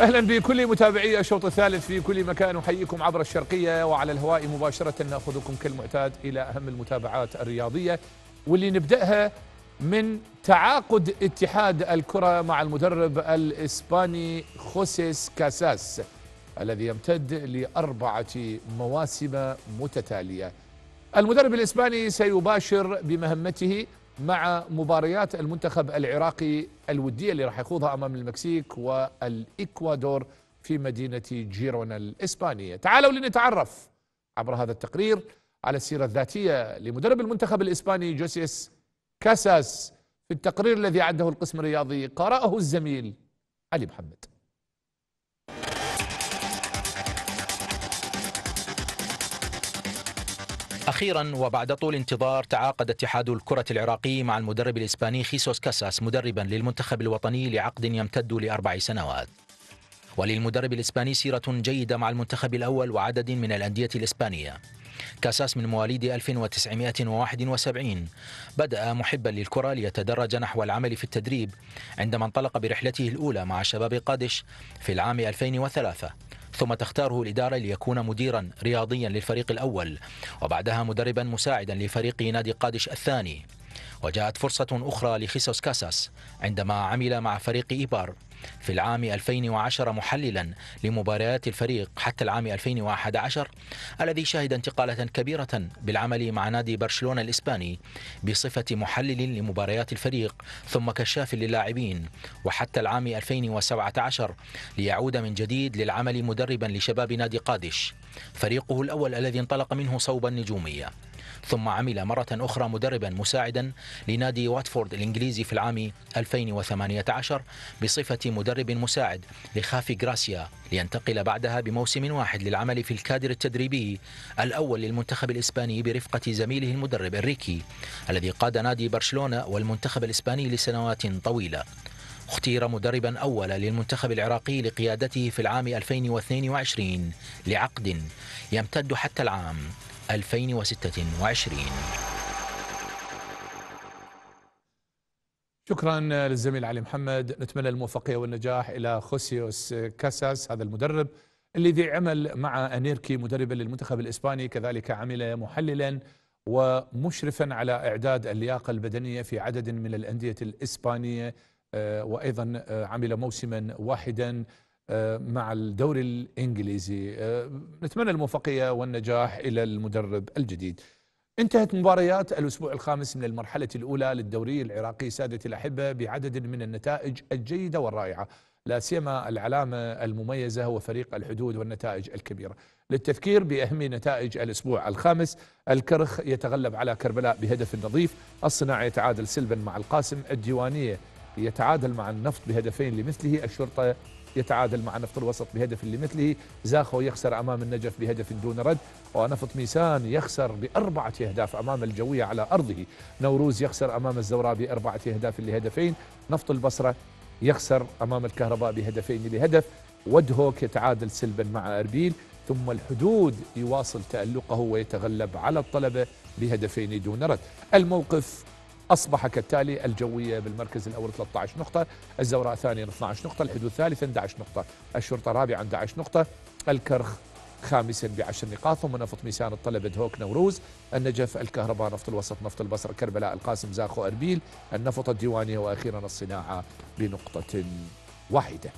اهلا بكل متابعي الشوط الثالث في كل مكان احييكم عبر الشرقيه وعلى الهواء مباشره ناخذكم كالمعتاد الى اهم المتابعات الرياضيه واللي نبداها من تعاقد اتحاد الكره مع المدرب الاسباني خوسيس كاساس الذي يمتد لاربعه مواسم متتاليه. المدرب الاسباني سيباشر بمهمته مع مباريات المنتخب العراقي الودية اللي راح يخوضها أمام المكسيك والإكوادور في مدينة جيرونا الإسبانية تعالوا لنتعرف عبر هذا التقرير على السيرة الذاتية لمدرب المنتخب الإسباني جوسيس كاساس في التقرير الذي عده القسم الرياضي قرأه الزميل علي محمد أخيرا وبعد طول انتظار تعاقد اتحاد الكرة العراقي مع المدرب الإسباني خيسوس كاساس مدربا للمنتخب الوطني لعقد يمتد لأربع سنوات وللمدرب الإسباني سيرة جيدة مع المنتخب الأول وعدد من الأندية الإسبانية كاساس من مواليد 1971 بدأ محبا للكرة ليتدرج نحو العمل في التدريب عندما انطلق برحلته الأولى مع شباب قادش في العام 2003 ثم تختاره الإدارة ليكون مديرا رياضيا للفريق الأول وبعدها مدربا مساعدا لفريق نادي قادش الثاني وجاءت فرصة أخرى لخيسوس كاساس عندما عمل مع فريق إيبار في العام 2010 محللا لمباريات الفريق حتى العام 2011 الذي شهد انتقالة كبيرة بالعمل مع نادي برشلونة الإسباني بصفة محلل لمباريات الفريق ثم كشاف للاعبين وحتى العام 2017 ليعود من جديد للعمل مدربا لشباب نادي قادش فريقه الأول الذي انطلق منه صوب النجومية ثم عمل مرة أخرى مدربا مساعدا لنادي واتفورد الإنجليزي في العام 2018 بصفة مدرب مساعد لخافي غراسيا لينتقل بعدها بموسم واحد للعمل في الكادر التدريبي الأول للمنتخب الإسباني برفقة زميله المدرب إنريكي الذي قاد نادي برشلونة والمنتخب الإسباني لسنوات طويلة اختير مدربا أول للمنتخب العراقي لقيادته في العام 2022 لعقد يمتد حتى العام 2026 شكرا للزميل علي محمد نتمنى الموفقية والنجاح إلى خوسيوس كاساس هذا المدرب الذي عمل مع أنيركي مدربا للمنتخب الإسباني كذلك عمل محللا ومشرفا على إعداد اللياقة البدنية في عدد من الأندية الإسبانية آه، وأيضا آه، عمل موسما واحدا آه، مع الدوري الانجليزي آه، نتمنى الموفقيه والنجاح الى المدرب الجديد انتهت مباريات الاسبوع الخامس من المرحله الاولى للدوري العراقي سادتي الاحبه بعدد من النتائج الجيده والرائعه لا سيما العلامه المميزه هو فريق الحدود والنتائج الكبيره للتذكير باهم نتائج الاسبوع الخامس الكرخ يتغلب على كربلاء بهدف نظيف الصناعه يتعادل سلبا مع القاسم الديوانيه يتعادل مع النفط بهدفين لمثله الشرطه يتعادل مع نفط الوسط بهدف لمثله زاخو يخسر أمام النجف بهدف دون رد ونفط ميسان يخسر بأربعة أهداف أمام الجوية على أرضه نوروز يخسر أمام الزوراء بأربعة أهداف لهدفين نفط البصرة يخسر أمام الكهرباء بهدفين لهدف ودهوك يتعادل سلبا مع أربيل ثم الحدود يواصل تألقه ويتغلب على الطلبة بهدفين دون رد الموقف أصبح كالتالي الجوية بالمركز الأول 13 نقطة الزوراء ثانيا 12 نقطة الحدود ثالثا 11 نقطة الشرطة رابعا 11 نقطة الكرخ خامسا بعشر نقاط ثم نفط ميسان الطلبة دهوك نوروز النجف الكهرباء نفط الوسط نفط البصر كربلاء القاسم زاخو أربيل النفط الديوانية وأخيرا الصناعة بنقطة واحدة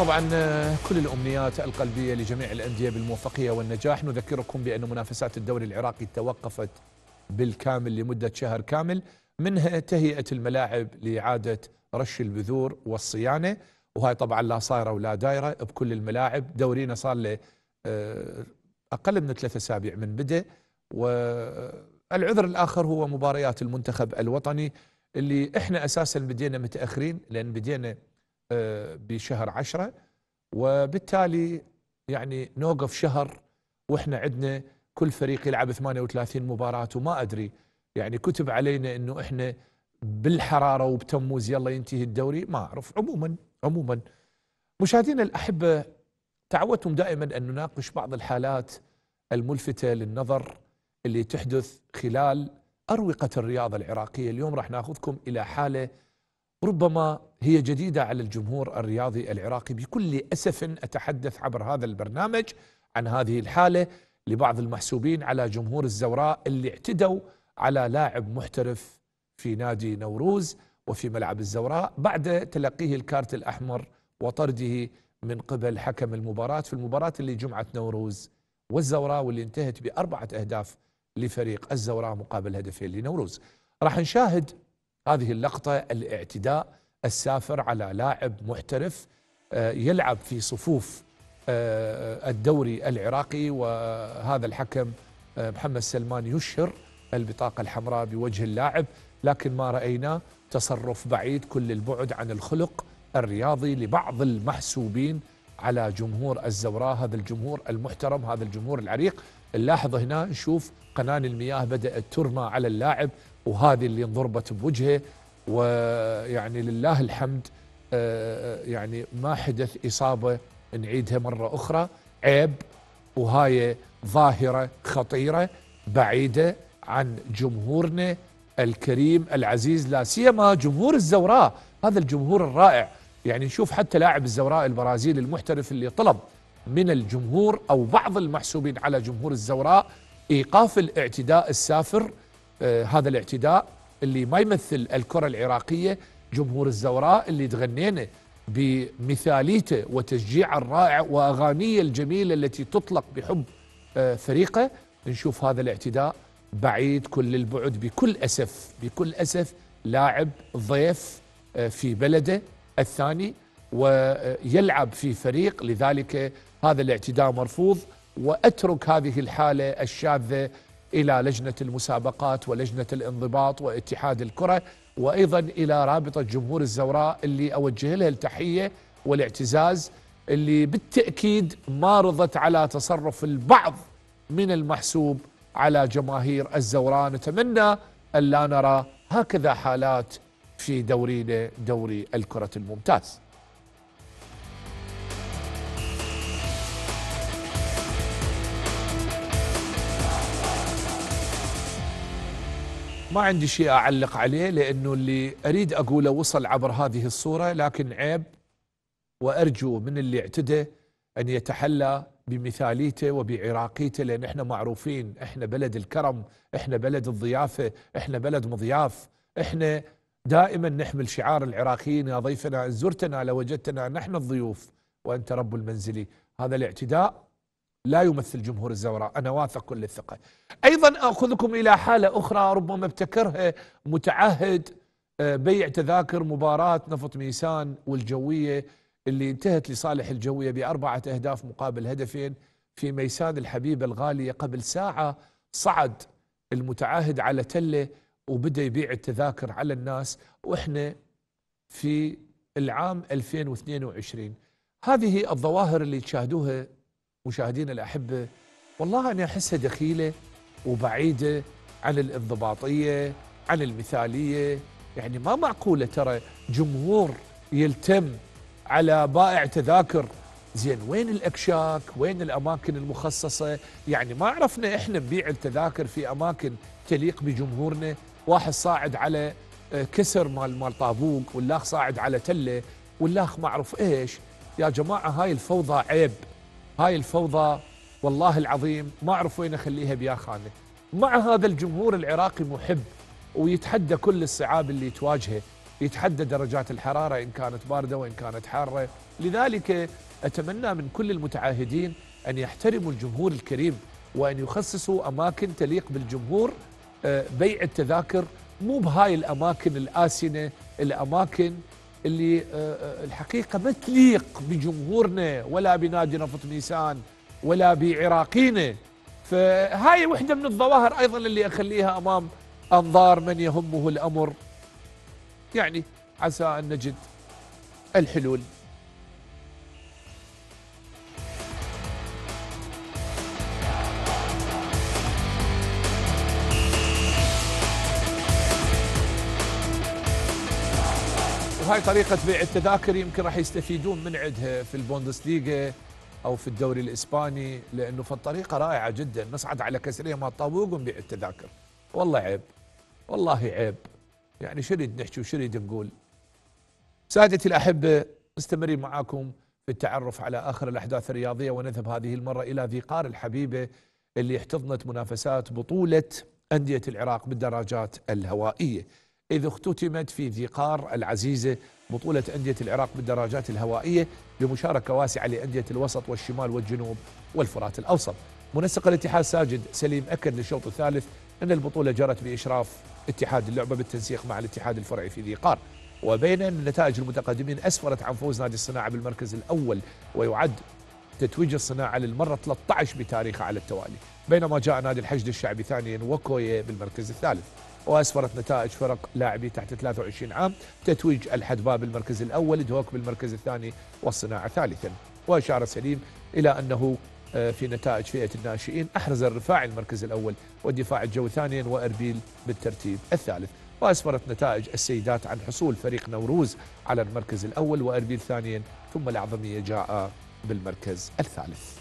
طبعا آه، كل الامنيات القلبيه لجميع الانديه بالموفقيه والنجاح نذكركم بان منافسات الدوري العراقي توقفت بالكامل لمده شهر كامل منها تهيئه الملاعب لاعاده رش البذور والصيانه وهاي طبعا لا صايره ولا دايره بكل الملاعب دورينا صار له آه، اقل من ثلاثة اسابيع من بدا والعذر الاخر هو مباريات المنتخب الوطني اللي احنا اساسا بدينا متاخرين لان بدينا آه، بشهر عشرة وبالتالي يعني نوقف شهر واحنا عندنا كل فريق يلعب 38 مباراة وما ادري يعني كتب علينا انه احنا بالحرارة وبتموز يلا ينتهي الدوري ما اعرف عموما عموما مشاهدينا الاحبة تعودتم دائما ان نناقش بعض الحالات الملفتة للنظر اللي تحدث خلال اروقة الرياضة العراقية اليوم راح ناخذكم الى حالة ربما هي جديدة على الجمهور الرياضي العراقي بكل أسف أتحدث عبر هذا البرنامج عن هذه الحالة لبعض المحسوبين على جمهور الزوراء اللي اعتدوا على لاعب محترف في نادي نوروز وفي ملعب الزوراء بعد تلقيه الكارت الأحمر وطرده من قبل حكم المباراة في المباراة اللي جمعت نوروز والزوراء واللي انتهت بأربعة أهداف لفريق الزوراء مقابل هدفين لنوروز راح نشاهد هذه اللقطة الاعتداء السافر على لاعب محترف آه، يلعب في صفوف آه، الدوري العراقي وهذا الحكم آه، محمد سلمان يشهر البطاقة الحمراء بوجه اللاعب لكن ما رأينا تصرف بعيد كل البعد عن الخلق الرياضي لبعض المحسوبين على جمهور الزوراء هذا الجمهور المحترم هذا الجمهور العريق نلاحظ هنا نشوف قنان المياه بدأت ترمى على اللاعب وهذه اللي انضربت بوجهه ويعني لله الحمد آه، آه، يعني ما حدث إصابة نعيدها مرة أخرى عيب وهاي ظاهرة خطيرة بعيدة عن جمهورنا الكريم العزيز لا سيما جمهور الزوراء هذا الجمهور الرائع يعني نشوف حتى لاعب الزوراء البرازيلي المحترف اللي طلب من الجمهور أو بعض المحسوبين على جمهور الزوراء إيقاف الاعتداء السافر آه هذا الاعتداء اللي ما يمثل الكرة العراقية جمهور الزوراء اللي تغنينا بمثاليته وتشجيعه الرائع وأغانيه الجميلة التي تطلق بحب آه، فريقه نشوف هذا الاعتداء بعيد كل البعد بكل أسف بكل أسف لاعب ضيف آه، في بلده الثاني ويلعب في فريق لذلك هذا الاعتداء مرفوض وأترك هذه الحالة الشاذة إلى لجنة المسابقات ولجنة الانضباط واتحاد الكرة وأيضا إلى رابطة جمهور الزوراء اللي أوجه لها التحية والاعتزاز اللي بالتأكيد ما رضت على تصرف البعض من المحسوب على جماهير الزوراء نتمنى أن لا نرى هكذا حالات في دورينا دوري الكرة الممتاز ما عندي شيء أعلق عليه لأنه اللي أريد أقوله وصل عبر هذه الصورة لكن عيب وأرجو من اللي اعتدى أن يتحلى بمثاليته وبعراقيته لأن إحنا معروفين إحنا بلد الكرم إحنا بلد الضيافة إحنا بلد مضياف إحنا دائما نحمل شعار العراقيين يا ضيفنا إن زرتنا لوجدتنا نحن الضيوف وأنت رب المنزل هذا الاعتداء لا يمثل جمهور الزوراء أنا واثق كل الثقة أيضا أخذكم إلى حالة أخرى ربما ابتكرها آه، متعهد آه، بيع تذاكر مباراة نفط ميسان والجوية اللي انتهت لصالح الجوية بأربعة أهداف مقابل هدفين في ميسان الحبيبة الغالية قبل ساعة صعد المتعهد على تلة وبدأ يبيع التذاكر على الناس وإحنا في العام 2022 هذه الظواهر اللي تشاهدوها مشاهدينا الأحبة والله أنا أحسها دخيلة وبعيدة عن الانضباطية عن المثالية يعني ما معقولة ترى جمهور يلتم على بائع تذاكر زين وين الأكشاك وين الأماكن المخصصة يعني ما عرفنا إحنا نبيع التذاكر في أماكن تليق بجمهورنا واحد صاعد على آه، كسر مال مال طابوق والاخ صاعد على تله والاخ ما اعرف ايش يا جماعه هاي الفوضى عيب هاي الفوضى والله العظيم ما اعرف وين اخليها بيا خانه مع هذا الجمهور العراقي محب ويتحدى كل الصعاب اللي تواجهه يتحدى درجات الحراره ان كانت بارده وان كانت حاره لذلك اتمنى من كل المتعاهدين ان يحترموا الجمهور الكريم وان يخصصوا اماكن تليق بالجمهور آه، بيع التذاكر مو بهاي الاماكن الاسنه الاماكن اللي آه، آه، الحقيقه ما تليق بجمهورنا ولا بنادي نفط نيسان ولا بعراقينا فهاي وحده من الظواهر ايضا اللي اخليها امام انظار من يهمه الامر يعني عسى ان نجد الحلول هاي طريقة بيع التذاكر يمكن راح يستفيدون من عندها في البوندسليغا أو في الدوري الإسباني لأنه في الطريقة رائعة جدا نصعد على كسرية ما الطابوق ونبيع التذاكر والله عيب والله عيب يعني شريد نحكي وشريد نقول سادتي الأحبة مستمرين معاكم في التعرف على آخر الأحداث الرياضية ونذهب هذه المرة إلى ذيقار الحبيبة اللي احتضنت منافسات بطولة أندية العراق بالدراجات الهوائية إذ اختتمت في ذي قار العزيزة بطولة أندية العراق بالدراجات الهوائية بمشاركة واسعة لأندية الوسط والشمال والجنوب والفرات الأوسط منسق الاتحاد ساجد سليم أكد للشوط الثالث أن البطولة جرت بإشراف اتحاد اللعبة بالتنسيق مع الاتحاد الفرعي في ذي قار وبين أن نتائج المتقدمين أسفرت عن فوز نادي الصناعة بالمركز الأول ويعد تتويج الصناعة للمرة 13 بتاريخه على التوالي بينما جاء نادي الحشد الشعبي ثانيا وكويه بالمركز الثالث وأسفرت نتائج فرق لاعبي تحت 23 عام تتويج الحدباء بالمركز الأول دهوك بالمركز الثاني والصناعة ثالثا وأشار سليم إلى أنه آه، في نتائج فئة الناشئين أحرز الرفاعي المركز الأول والدفاع الجو ثانيا وأربيل بالترتيب الثالث وأسفرت نتائج السيدات عن حصول فريق نوروز على المركز الأول وأربيل ثانيا ثم الأعظمية جاء بالمركز الثالث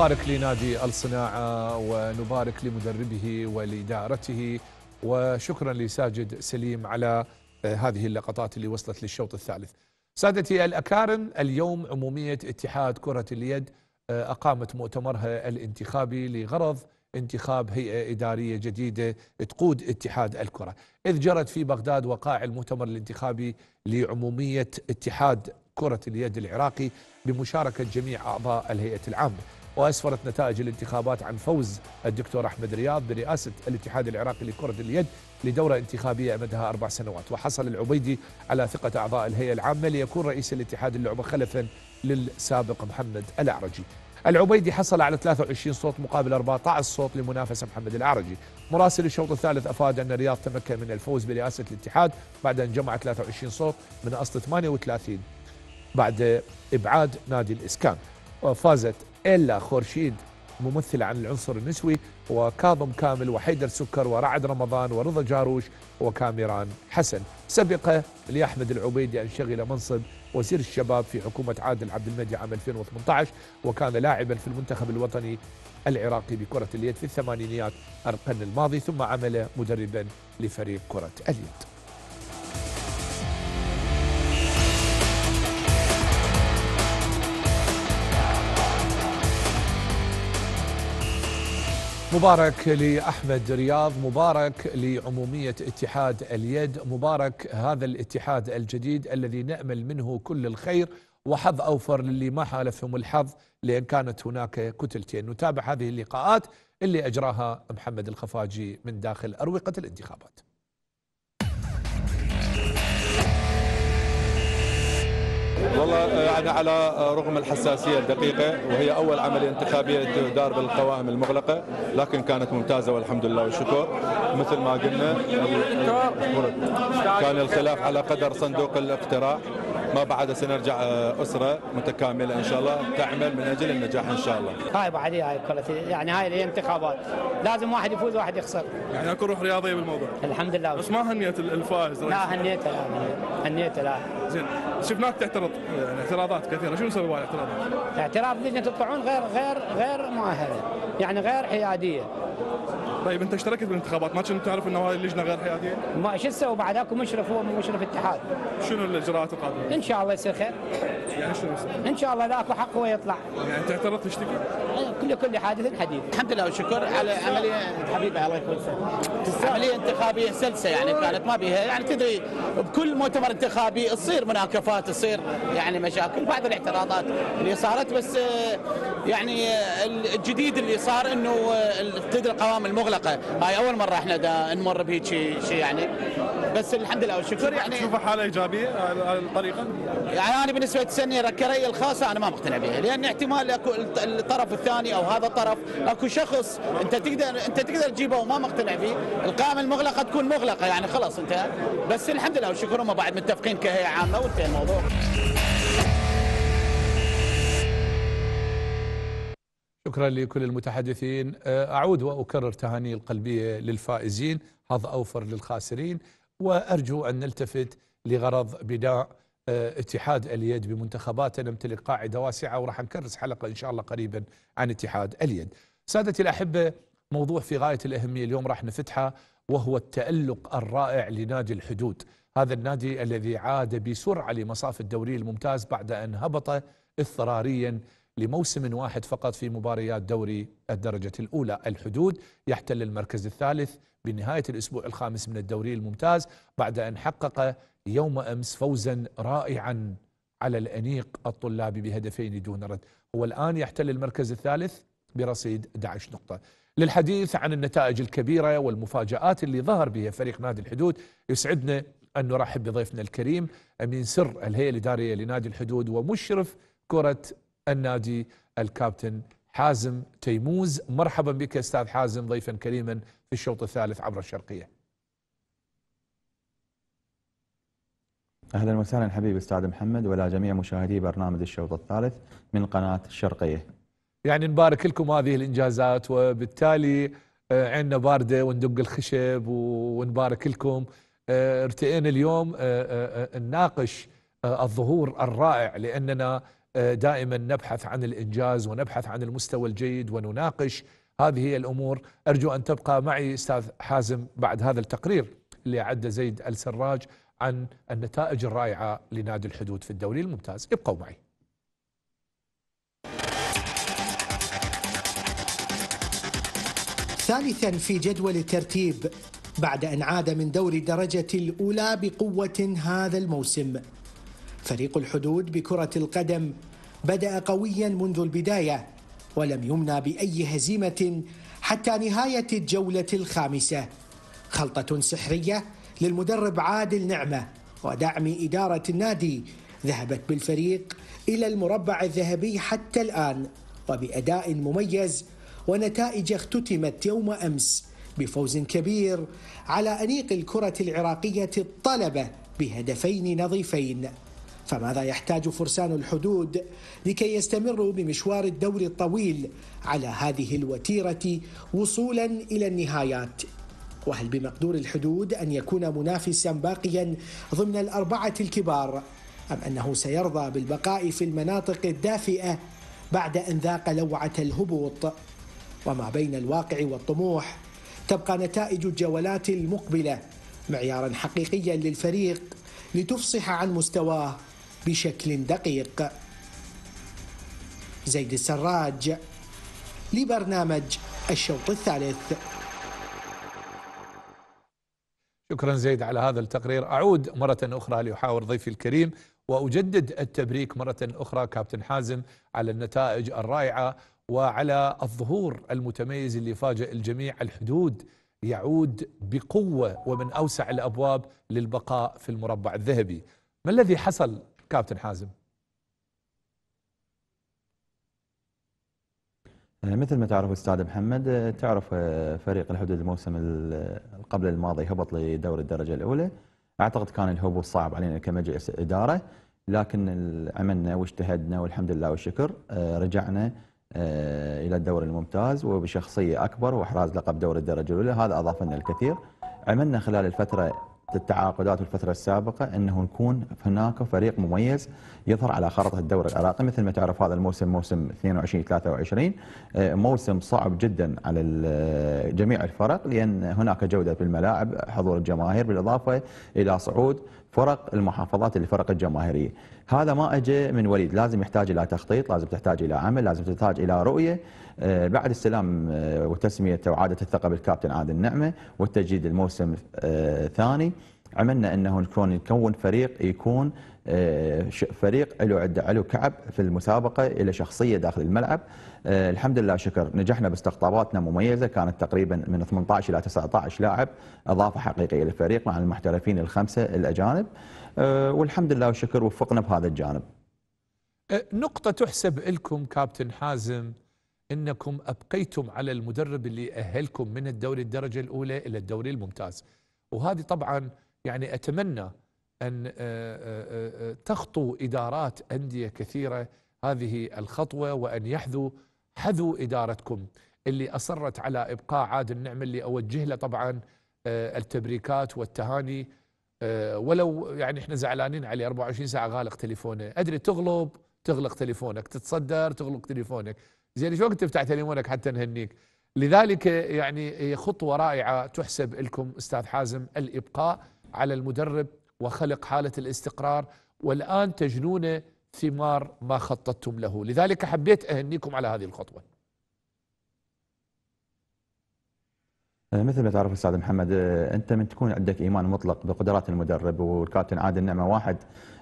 نبارك لنادي الصناعة ونبارك لمدربه ولإدارته وشكرا لساجد سليم على آه، هذه اللقطات اللي وصلت للشوط الثالث سادتي الأكارم اليوم عمومية اتحاد كرة اليد آه، أقامت مؤتمرها الانتخابي لغرض انتخاب هيئة إدارية جديدة تقود اتحاد الكرة إذ جرت في بغداد وقائع المؤتمر الانتخابي لعمومية اتحاد كرة اليد العراقي بمشاركة جميع أعضاء الهيئة العامة وأسفرت نتائج الانتخابات عن فوز الدكتور أحمد رياض برئاسة الاتحاد العراقي لكرة اليد لدورة انتخابية امدها أربع سنوات وحصل العبيدي على ثقة أعضاء الهيئة العامة ليكون رئيس الاتحاد اللعبة خلفا للسابق محمد الأعرجي العبيدي حصل على 23 صوت مقابل 14 صوت لمنافسه محمد العرجي مراسل الشوط الثالث افاد ان الرياض تمكن من الفوز برئاسه الاتحاد بعد ان جمع 23 صوت من اصل 38 بعد ابعاد نادي الاسكان وفازت إلا خورشيد ممثلة عن العنصر النسوي وكاظم كامل وحيدر سكر ورعد رمضان ورضا جاروش وكاميران حسن سبق لأحمد العبيدي أن شغل منصب وزير الشباب في حكومة عادل عبد المجيد عام 2018 وكان لاعبا في المنتخب الوطني العراقي بكرة اليد في الثمانينيات القرن الماضي ثم عمل مدربا لفريق كرة اليد مبارك لأحمد رياض مبارك لعمومية اتحاد اليد مبارك هذا الاتحاد الجديد الذي نأمل منه كل الخير وحظ أوفر للي ما حالفهم الحظ لأن كانت هناك كتلتين نتابع هذه اللقاءات اللي أجراها محمد الخفاجي من داخل أروقة الانتخابات والله آه، يعني على آه، رغم الحساسيه الدقيقه وهي اول عمليه انتخابيه تدار بالقوائم المغلقه لكن كانت ممتازه والحمد لله والشكر مثل ما قلنا كان الخلاف على قدر صندوق الاقتراع ما بعد سنرجع آه، اسره متكامله ان شاء الله تعمل من اجل النجاح ان شاء الله. هاي بعدي هاي يعني هاي انتخابات لازم واحد يفوز واحد يخسر. يعني اكو روح رياضيه بالموضوع. الحمد لله. بس ما هنيت الفائز. لا هنيته لا هنيته لا. زين شفناك تعترض اعتراضات يعني إيه، اعتراضات كثيره، شنو نسوي على الاعتراضات؟ اعتراض لجنه الطعون غير غير غير مؤهله، يعني غير حياديه. طيب انت اشتركت بالانتخابات ما كنت تعرف انه هذه اللجنه غير حياديه؟ ما شو تسوي بعد اكو مشرف هو مشرف اتحاد شنو الاجراءات القادمه؟ ان شاء الله يصير خير يعني شنو يصير؟ ان شاء الله اذا اكو حق هو يطلع يعني تعترض تشتكي؟ كل كل حادث حديث الحمد لله والشكر على عمليه حبيبي الله يكون عمليه انتخابيه سلسه يعني كانت ما بيها يعني تدري بكل مؤتمر انتخابي تصير مناكفات تصير يعني مشاكل بعض الاعتراضات اللي صارت بس آه، يعني الجديد اللي صار انه تدري القوائم المغلقه هاي اول مره احنا دا نمر بهيك شيء يعني بس الحمد لله والشكر يعني تشوفها حاله ايجابيه الطريقه؟ يعني انا بالنسبه للتسني الركريه الخاصه انا ما مقتنع بها لان احتمال اكو الطرف الثاني او هذا الطرف اكو شخص انت تقدر انت تقدر تجيبه وما مقتنع فيه القائمه المغلقه تكون مغلقه يعني خلاص انت بس الحمد لله والشكر هم بعد متفقين كهيئه عامه وانتهى الموضوع شكرا لكل المتحدثين آه، أعود وأكرر تهاني القلبية للفائزين حظ أوفر للخاسرين وأرجو أن نلتفت لغرض بناء آه، اتحاد اليد بمنتخبات نمتلك قاعدة واسعة وراح نكرس حلقة إن شاء الله قريبا عن اتحاد اليد سادتي الأحبة موضوع في غاية الأهمية اليوم راح نفتحه وهو التألق الرائع لنادي الحدود هذا النادي الذي عاد بسرعة لمصاف الدوري الممتاز بعد أن هبط اضطراريا لموسم واحد فقط في مباريات دوري الدرجة الأولى الحدود يحتل المركز الثالث بنهاية الأسبوع الخامس من الدوري الممتاز بعد أن حقق يوم أمس فوزا رائعا على الأنيق الطلابي بهدفين دون رد هو الآن يحتل المركز الثالث برصيد 11 نقطة للحديث عن النتائج الكبيرة والمفاجآت اللي ظهر بها فريق نادي الحدود يسعدنا أن نرحب بضيفنا الكريم أمين سر الهيئة الإدارية لنادي الحدود ومشرف كرة النادي الكابتن حازم تيموز مرحبا بك استاذ حازم ضيفا كريما في الشوط الثالث عبر الشرقيه اهلا وسهلا حبيبي استاذ محمد ولا جميع مشاهدي برنامج الشوط الثالث من قناه الشرقيه. يعني نبارك لكم هذه الانجازات وبالتالي آه، عندنا بارده وندق الخشب ونبارك لكم آه، ارتئينا اليوم آه، نناقش الظهور الرائع لاننا آه، دائما نبحث عن الانجاز ونبحث عن المستوى الجيد ونناقش هذه هي الامور ارجو ان تبقى معي استاذ حازم بعد هذا التقرير اللي اعده زيد السراج عن النتائج الرائعه لنادي الحدود في الدوري الممتاز ابقوا معي ثالثا في جدول الترتيب بعد ان عاد من دوري الدرجه الاولى بقوه هذا الموسم فريق الحدود بكره القدم بدأ قويا منذ البداية ولم يمنى بأي هزيمة حتى نهاية الجولة الخامسة خلطة سحرية للمدرب عادل نعمة ودعم إدارة النادي ذهبت بالفريق إلى المربع الذهبي حتى الآن وبأداء مميز ونتائج اختتمت يوم أمس بفوز كبير على أنيق الكرة العراقية الطلبة بهدفين نظيفين فماذا يحتاج فرسان الحدود لكي يستمروا بمشوار الدور الطويل على هذه الوتيره وصولا الى النهايات وهل بمقدور الحدود ان يكون منافسا باقيا ضمن الاربعه الكبار ام انه سيرضى بالبقاء في المناطق الدافئه بعد ان ذاق لوعه الهبوط وما بين الواقع والطموح تبقى نتائج الجولات المقبله معيارا حقيقيا للفريق لتفصح عن مستواه بشكل دقيق زيد السراج لبرنامج الشوط الثالث شكرا زيد على هذا التقرير أعود مرة أخرى ليحاور ضيفي الكريم وأجدد التبريك مرة أخرى كابتن حازم على النتائج الرائعة وعلى الظهور المتميز اللي فاجأ الجميع الحدود يعود بقوة ومن أوسع الأبواب للبقاء في المربع الذهبي ما الذي حصل كابتن حازم آه، مثل ما تعرف استاذ محمد آه، تعرف آه، فريق الحدود الموسم قبل الماضي هبط لدوري الدرجه الاولى اعتقد كان الهبوط صعب علينا كمجلس اداره لكن عملنا واجتهدنا والحمد لله والشكر رجعنا الى الدوري الممتاز وبشخصيه اكبر واحراز لقب دوري الدرجه الاولى هذا اضاف لنا الكثير عملنا خلال الفتره التعاقدات الفترة السابقة أنه نكون هناك فريق مميز يظهر على خريطة الدوري العراقي مثل ما تعرف هذا الموسم موسم 22-23 آه، موسم صعب جدا على آه، جميع الفرق لأن هناك جودة في الملاعب حضور الجماهير بالإضافة إلى صعود فرق المحافظات اللي فرق الجماهيريه هذا ما اجى من وليد لازم يحتاج الى تخطيط لازم تحتاج الى عمل لازم تحتاج الى رؤيه آه، بعد السلام آه، وتسميه وعاده الثقه بالكابتن عادل النعمة والتجديد الموسم الثاني آه، عملنا انه نكون نكون فريق يكون فريق له عده له كعب في المسابقه إلى شخصيه داخل الملعب آه، الحمد لله شكر نجحنا باستقطاباتنا مميزه كانت تقريبا من 18 الى 19 لاعب اضافه حقيقيه للفريق مع المحترفين الخمسه الاجانب آه، والحمد لله والشكر وفقنا بهذا الجانب. آه، نقطة تحسب لكم كابتن حازم انكم ابقيتم على المدرب اللي اهلكم من الدوري الدرجه الاولى الى الدوري الممتاز. وهذه طبعا يعني اتمنى ان تخطو ادارات انديه كثيره هذه الخطوه وان يحذو حذوا إدارتكم اللي أصرت على إبقاء عادل النعمة اللي أوجه له طبعا آه، التبريكات والتهاني آه، ولو يعني احنا زعلانين عليه 24 ساعة غالق تليفونه أدري تغلب تغلق تليفونك تتصدر تغلق تليفونك زين شو وقت تفتح تليفونك حتى نهنيك لذلك يعني خطوة رائعة تحسب لكم أستاذ حازم الإبقاء على المدرب وخلق حالة الاستقرار والآن تجنونه ثمار ما خططتم له لذلك حبيت أهنيكم على هذه الخطوة أه، مثل ما تعرف استاذ محمد أه، انت من تكون عندك ايمان مطلق بقدرات المدرب والكابتن عادل نعمه واحد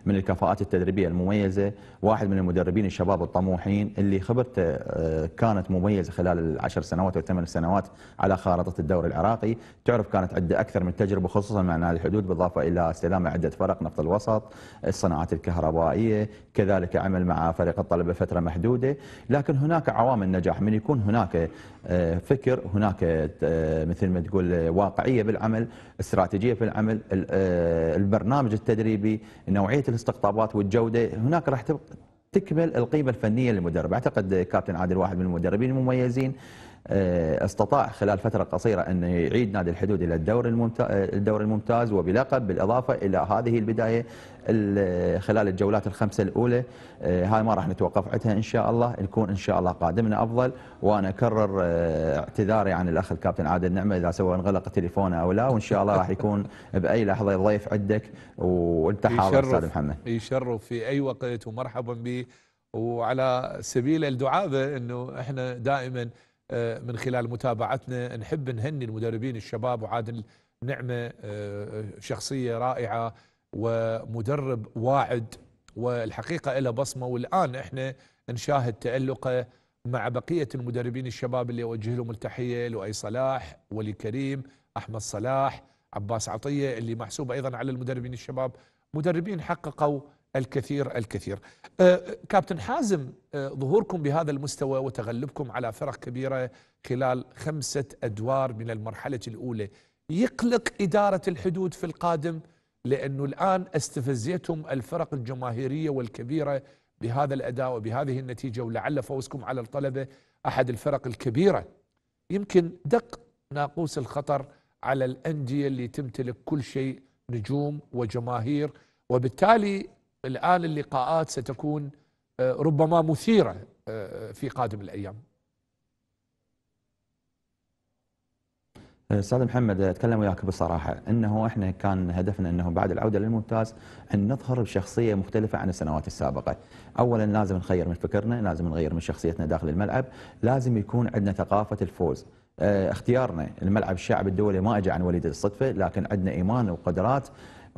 من الكفاءات التدريبيه المميزه، واحد من المدربين الشباب الطموحين اللي خبرته آه، كانت مميزه خلال العشر سنوات او الثمان سنوات على خارطه الدوري العراقي، تعرف كانت عنده اكثر من تجربه خصوصا مع نادي الحدود بالاضافه الى استلام عده فرق نفط الوسط، الصناعات الكهربائيه، كذلك عمل مع فريق الطلبه فتره محدوده، لكن هناك عوامل نجاح من يكون هناك آه، فكر، هناك آه، مثل ما تقول واقعيه بالعمل، استراتيجيه في العمل، البرنامج التدريبي، نوعيه الاستقطابات والجوده هناك راح تكمل القيمه الفنيه للمدرب اعتقد كابتن عادل واحد من المدربين المميزين آه، استطاع خلال فترة قصيرة أن يعيد نادي الحدود إلى الدور الممتاز, آه، الدور الممتاز وبلقب بالإضافة إلى هذه البداية آه، خلال الجولات الخمسة الأولى هاي ما راح نتوقف عندها إن شاء الله نكون إن شاء الله قادمنا أفضل وأنا أكرر اعتذاري عن الأخ الكابتن عادل نعمة إذا سوى انغلق تليفونه أو لا وإن شاء الله راح يكون بأي لحظة ضيف عندك وأنت حاضر أستاذ محمد يشرف في أي وقت ومرحبا به وعلى سبيل الدعابة أنه إحنا دائما آه، من خلال متابعتنا نحب نهني المدربين الشباب وعادل نعمة آه، شخصية رائعة ومدرب واعد والحقيقة له بصمة والآن احنا نشاهد تألقه مع بقية المدربين الشباب اللي أوجه لهم التحية لؤي صلاح ولي كريم أحمد صلاح عباس عطية اللي محسوب أيضا على المدربين الشباب مدربين حققوا الكثير الكثير أه، كابتن حازم أه، ظهوركم بهذا المستوى وتغلبكم على فرق كبيرة خلال خمسة أدوار من المرحلة الأولى يقلق إدارة الحدود في القادم لأنه الآن استفزيتم الفرق الجماهيرية والكبيرة بهذا الأداء وبهذه النتيجة ولعل فوزكم على الطلبة أحد الفرق الكبيرة يمكن دق ناقوس الخطر على الأندية اللي تمتلك كل شيء نجوم وجماهير وبالتالي الآن اللقاءات ستكون آه، ربما مثيرة آه، في قادم الأيام آه، استاذ محمد اتكلم وياك بصراحه انه احنا كان هدفنا انه بعد العوده للممتاز ان نظهر بشخصيه مختلفه عن السنوات السابقه. اولا لازم نغير من فكرنا، لازم نغير من شخصيتنا داخل الملعب، لازم يكون عندنا ثقافه الفوز. اختيارنا الملعب الشعب الدولي ما اجى عن وليد الصدفه، لكن عندنا ايمان وقدرات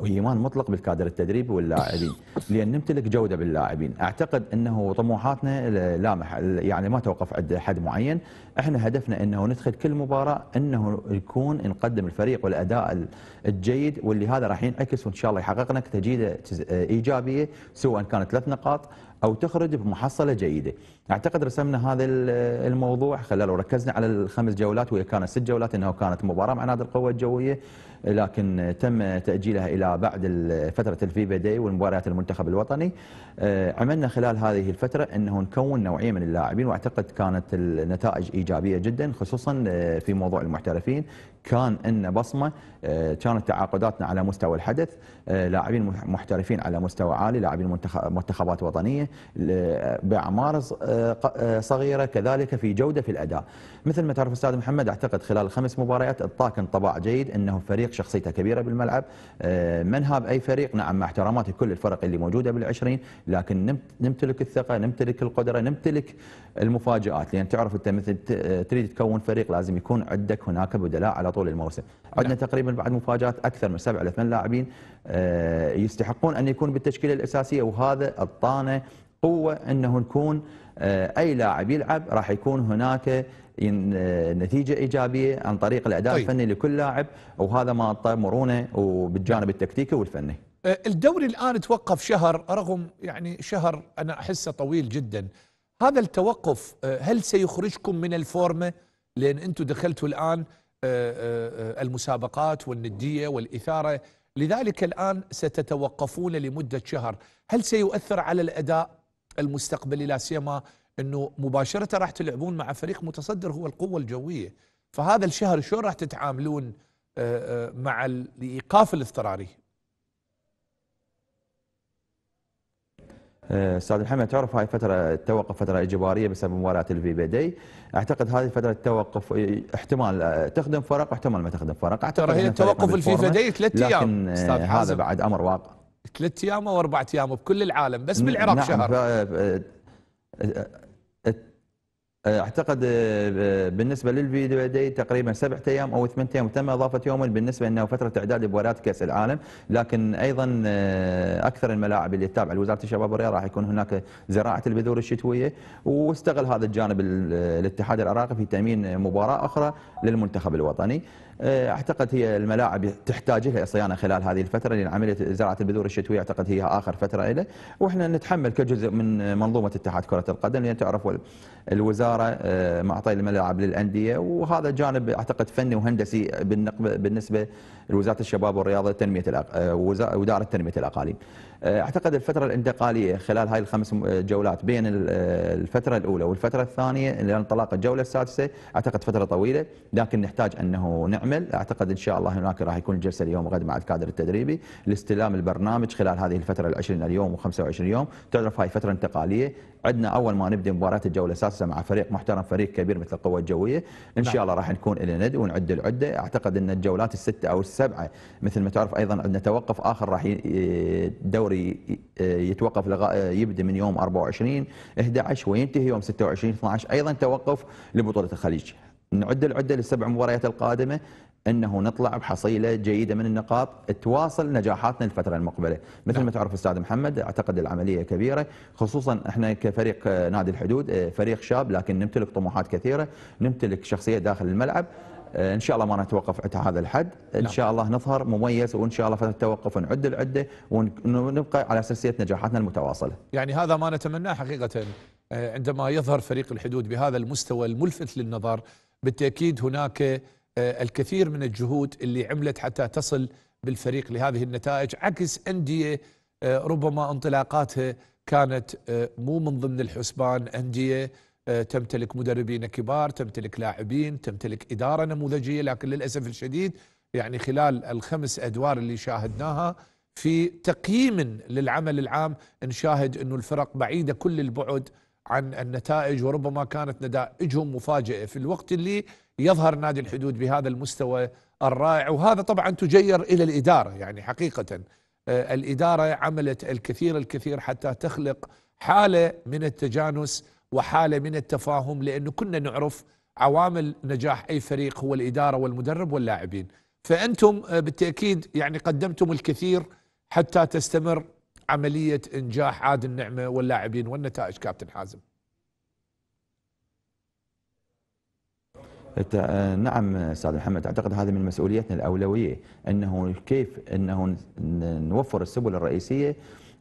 وهي ايمان مطلق بالكادر التدريبي واللاعبين لان نمتلك جوده باللاعبين اعتقد انه طموحاتنا لامح يعني ما توقف عند حد معين احنا هدفنا انه ندخل كل مباراه انه يكون نقدم الفريق والاداء الجيد واللي هذا راح ينعكس وان شاء الله يحقق لك تجديده ايجابيه سواء كانت ثلاث نقاط او تخرج بمحصله جيده اعتقد رسمنا هذا الموضوع خلال وركزنا على الخمس جولات وهي كانت ست جولات انه كانت مباراه مع نادي القوه الجويه لكن تم تاجيلها الى بعد فتره الفيفا دي والمباريات المنتخب الوطني آه، عملنا خلال هذه الفتره انه نكون نوعيه من اللاعبين واعتقد كانت النتائج ايجابيه جدا خصوصا آه، في موضوع المحترفين كان ان بصمه آه، كانت تعاقداتنا على مستوى الحدث لاعبين محترفين على مستوى عالي لاعبين منتخبات وطنيه باعمار آه، صغيرة كذلك في جودة في الأداء مثل ما تعرف أستاذ محمد أعتقد خلال الخمس مباريات الطاق انطباع جيد أنه فريق شخصيته كبيرة بالملعب آه، منهاب أي فريق نعم مع احتراماتي كل الفرق اللي موجودة بال20 لكن نمتلك الثقة نمتلك القدرة نمتلك المفاجآت لأن تعرف أنت مثل آه، تريد تكون فريق لازم يكون عندك هناك بدلاء على طول الموسم عندنا نعم. تقريبا بعد مفاجات أكثر من سبع إلى ثمان لاعبين يستحقون أن يكون بالتشكيلة الأساسية وهذا أعطانا قوة أنه نكون آه، اي لاعب يلعب راح يكون هناك آه، نتيجه ايجابيه عن طريق الاداء طيب. الفني لكل لاعب وهذا ما اعطى مرونه وبالجانب التكتيكي والفني. آه، الدوري الان توقف شهر رغم يعني شهر انا احسه طويل جدا. هذا التوقف هل سيخرجكم من الفورمه؟ لان انتم دخلتوا الان المسابقات والنديه والاثاره لذلك الان ستتوقفون لمده شهر، هل سيؤثر على الاداء؟ المستقبلي لا سيما انه مباشره راح تلعبون مع فريق متصدر هو القوه الجويه فهذا الشهر شلون راح تتعاملون آه، آه، مع الايقاف الاضطراري آه، استاذ محمد تعرف هاي فتره التوقف فتره اجباريه بسبب مباراه الفي بي دي اعتقد هذه فتره التوقف احتمال تخدم فرق واحتمال ما تخدم فرق اعتقد ترى هي التوقف الفيفا دي ثلاث ايام لكن هذا بعد امر واقع ثلاث ايام او اربع ايام بكل العالم بس بالعراق نعم شهر اعتقد بالنسبه للفيديو دي تقريبا سبعة ايام او ثمان ايام وتم اضافه يوم بالنسبه انه فتره اعداد لمباريات كاس العالم لكن ايضا آه، اكثر الملاعب اللي تتابع لوزاره الشباب والرياضه راح يكون هناك زراعه البذور الشتويه واستغل هذا الجانب الاتحاد العراقي في تامين مباراه اخرى للمنتخب الوطني آه، اعتقد هي الملاعب تحتاج لها صيانه خلال هذه الفتره لان عمليه زراعه البذور الشتويه اعتقد هي اخر فتره له واحنا نتحمل كجزء من منظومه اتحاد كره القدم لان تعرف الوزاره آه، معطي الملاعب للانديه وهذا جانب اعتقد فني وهندسي بالنسبه لوزاره الشباب والرياضه تنميه آه، اداره تنميه الاقاليم. آه، اعتقد الفتره الانتقاليه خلال هاي الخمس آه، جولات بين آه، الفتره الاولى والفتره الثانيه الى انطلاق الجوله السادسه اعتقد فتره طويله لكن نحتاج انه نعمل اعتقد ان شاء الله هناك راح يكون الجلسه اليوم وغد مع الكادر التدريبي لاستلام البرنامج خلال هذه الفتره ال 20 اليوم و25 يوم تعرف هاي فتره انتقاليه عندنا اول ما نبدا مباراه الجوله السادسه مع فريق محترم فريق كبير مثل القوه الجويه ان نعم. شاء الله راح نكون الى ند ونعد العده اعتقد ان الجولات السته او السبعه مثل ما تعرف ايضا عندنا توقف اخر راح دوري الدوري آه، يتوقف لغاية آه، يبدا من يوم 24 11 وينتهي يوم 26 12 ايضا توقف لبطوله الخليج نعد العده للسبع مباريات القادمه انه نطلع بحصيله جيده من النقاط تواصل نجاحاتنا الفتره المقبله، مثل نعم. ما تعرف استاذ محمد اعتقد العمليه كبيره خصوصا احنا كفريق آه، نادي الحدود فريق شاب لكن نمتلك طموحات كثيره، نمتلك شخصيه داخل الملعب، آه، ان شاء الله ما نتوقف عند هذا الحد ان نعم. شاء الله نظهر مميز وان شاء الله فتره التوقف نعد العده ونبقى على سلسله نجاحاتنا المتواصله يعني هذا ما نتمناه حقيقه آه، عندما يظهر فريق الحدود بهذا المستوى الملفت للنظر بالتاكيد هناك آه، الكثير من الجهود اللي عملت حتى تصل بالفريق لهذه النتائج عكس انديه ربما انطلاقاتها كانت مو من ضمن الحسبان انديه آه، تمتلك مدربين كبار تمتلك لاعبين تمتلك إدارة نموذجية لكن للأسف الشديد يعني خلال الخمس أدوار اللي شاهدناها في تقييم للعمل العام نشاهد أنه الفرق بعيدة كل البعد عن النتائج وربما كانت نتائجهم مفاجئة في الوقت اللي يظهر نادي الحدود بهذا المستوى الرائع وهذا طبعا تجير إلى الإدارة يعني حقيقة آه، الإدارة عملت الكثير الكثير حتى تخلق حالة من التجانس وحاله من التفاهم لانه كنا نعرف عوامل نجاح اي فريق هو الاداره والمدرب واللاعبين فانتم آه، بالتاكيد يعني قدمتم الكثير حتى تستمر عمليه انجاح عاد النعمه واللاعبين والنتائج كابتن حازم آه، نعم استاذ محمد اعتقد هذه من مسؤوليتنا الاولويه انه كيف انه نوفر السبل الرئيسيه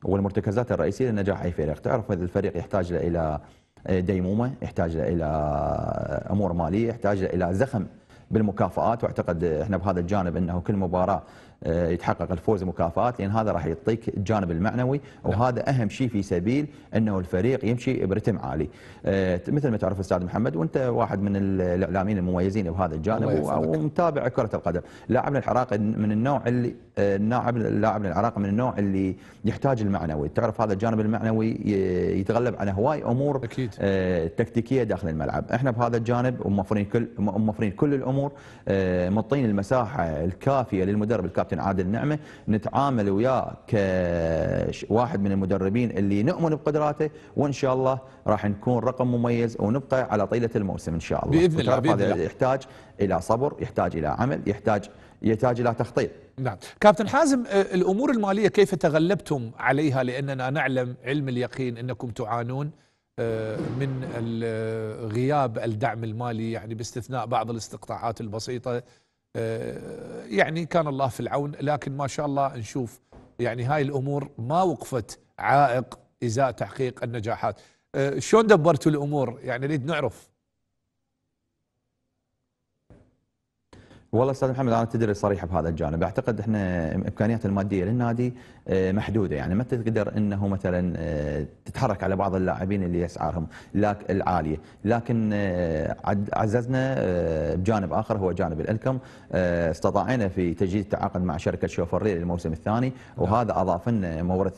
والمرتكزات الرئيسيه لنجاح اي فريق، تعرف الفريق يحتاج الى آه، ديمومه، يحتاج الى آه، امور ماليه، يحتاج الى زخم بالمكافآت واعتقد احنا بهذا الجانب انه كل مباراه آه، يتحقق الفوز مكافآت لان هذا راح يعطيك الجانب المعنوي نعم. وهذا اهم شيء في سبيل انه الفريق يمشي برتم عالي. مثل ما تعرف استاذ محمد وانت واحد من الاعلاميين المميزين بهذا الجانب ومتابع كره القدم، لاعبنا العراقي من النوع اللي اللاعب اللاعب العراقي من النوع اللي يحتاج المعنوي تعرف هذا الجانب المعنوي يتغلب على هواي امور أكيد. آه، تكتيكيه داخل الملعب احنا بهذا الجانب موفرين كل موفرين كل الامور آه، مطين المساحه الكافيه للمدرب الكابتن عادل نعمه نتعامل وياه كواحد من المدربين اللي نؤمن بقدراته وان شاء الله راح نكون رقم مميز ونبقى على طيله الموسم ان شاء الله باذن الله هذا يحتاج الى صبر يحتاج الى عمل يحتاج يحتاج الى تخطيط نعم كابتن حازم آه، الأمور المالية كيف تغلبتم عليها لأننا نعلم علم اليقين أنكم تعانون آه، من غياب الدعم المالي يعني باستثناء بعض الاستقطاعات البسيطة آه، يعني كان الله في العون لكن ما شاء الله نشوف يعني هاي الأمور ما وقفت عائق إزاء تحقيق النجاحات شلون دبرتوا الأمور يعني نريد نعرف والله استاذ محمد انا تدري صريح بهذا الجانب اعتقد احنا امكانيات الماديه للنادي آه، محدوده يعني ما تقدر انه مثلا آه، تتحرك على بعض اللاعبين اللي اسعارهم العاليه لكن آه، عززنا بجانب اخر هو جانب الالكم استطعنا في تجديد التعاقد مع شركه شوفري للموسم الثاني نعم. وهذا اضاف لنا مورد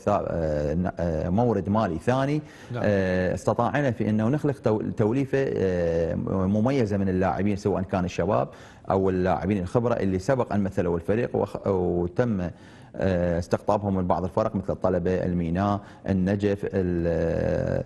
مورد مالي ثاني نعم. استطعنا في انه نخلق توليفه مميزه من اللاعبين سواء كان الشباب او اللاعبين الخبره اللي سبق ان مثلوا الفريق وتم آه، استقطابهم من بعض الفرق مثل الطلبه الميناء النجف آه،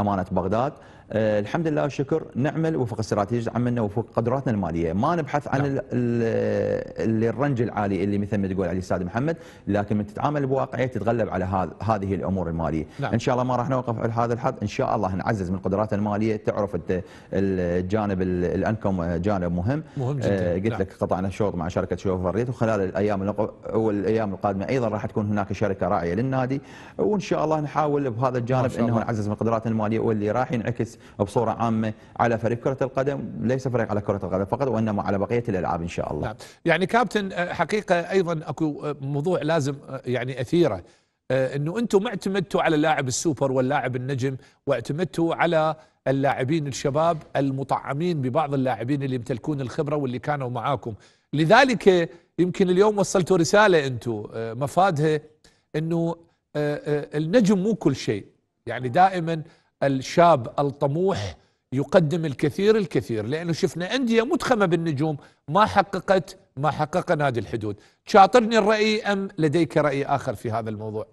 امانه بغداد آه، الحمد لله والشكر نعمل وفق استراتيجيه عملنا وفق قدراتنا الماليه ما نبحث عن نعم. الرنج العالي اللي مثل ما تقول عليه استاذ محمد لكن من تتعامل بواقعيه تتغلب على هذه الامور الماليه نعم. ان شاء الله ما راح نوقف على هذا الحد ان شاء الله نعزز من قدراتنا الماليه تعرف الجانب الانكم جانب مهم, مهم آه، جدا. قلت نعم. لك قطعنا شوط مع شركه شوفريت وخلال الايام والايام القادمه ايضا راح تكون هناك شركه راعيه للنادي وان شاء الله نحاول بهذا الجانب انه نعزز من قدراتنا الماليه واللي راح ينعكس بصوره عامه على فريق كره القدم ليس فريق على كره القدم فقط وانما على بقيه الالعاب ان شاء الله نعم. يعني كابتن آه، حقيقه ايضا اكو آه، موضوع لازم آه، يعني اثيره انه انتم ما اعتمدتوا على اللاعب السوبر واللاعب النجم واعتمدتوا على اللاعبين الشباب المطعمين ببعض اللاعبين اللي يمتلكون الخبره واللي كانوا معاكم لذلك يمكن اليوم وصلتوا رساله انتم مفادها انه النجم مو كل شيء يعني دائما الشاب الطموح يقدم الكثير الكثير لانه شفنا انديه متخمه بالنجوم ما حققت ما حقق نادي الحدود شاطرني الراي ام لديك راي اخر في هذا الموضوع